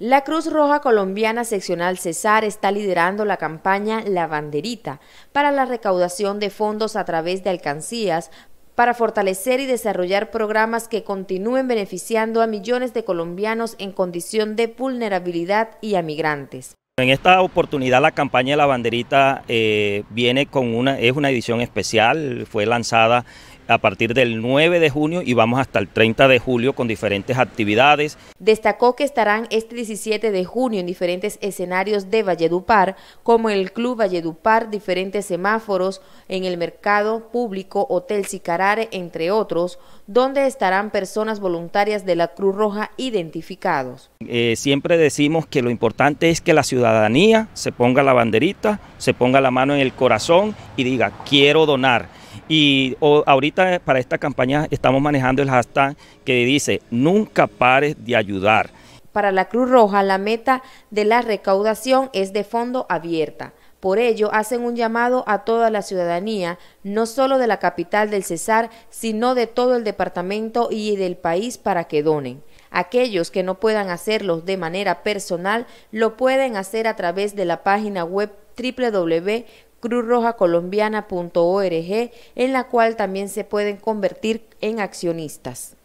La Cruz Roja Colombiana Seccional Cesar está liderando la campaña La Banderita para la recaudación de fondos a través de alcancías para fortalecer y desarrollar programas que continúen beneficiando a millones de colombianos en condición de vulnerabilidad y a migrantes. En esta oportunidad la campaña la banderita eh, viene con una, es una edición especial, fue lanzada a partir del 9 de junio y vamos hasta el 30 de julio con diferentes actividades. Destacó que estarán este 17 de junio en diferentes escenarios de Valledupar, como el Club Valledupar, diferentes semáforos en el mercado público, Hotel Sicarare, entre otros, donde estarán personas voluntarias de la Cruz Roja identificados. Eh, siempre decimos que lo importante es que la ciudadanía se ponga la banderita, se ponga la mano en el corazón y diga, quiero donar y ahorita eh, para esta campaña estamos manejando el hashtag que dice, nunca pares de ayudar. Para la Cruz Roja, la meta de la recaudación es de fondo abierta. Por ello, hacen un llamado a toda la ciudadanía, no solo de la capital del Cesar, sino de todo el departamento y del país para que donen. Aquellos que no puedan hacerlo de manera personal, lo pueden hacer a través de la página web www cruzrojacolombiana.org, en la cual también se pueden convertir en accionistas.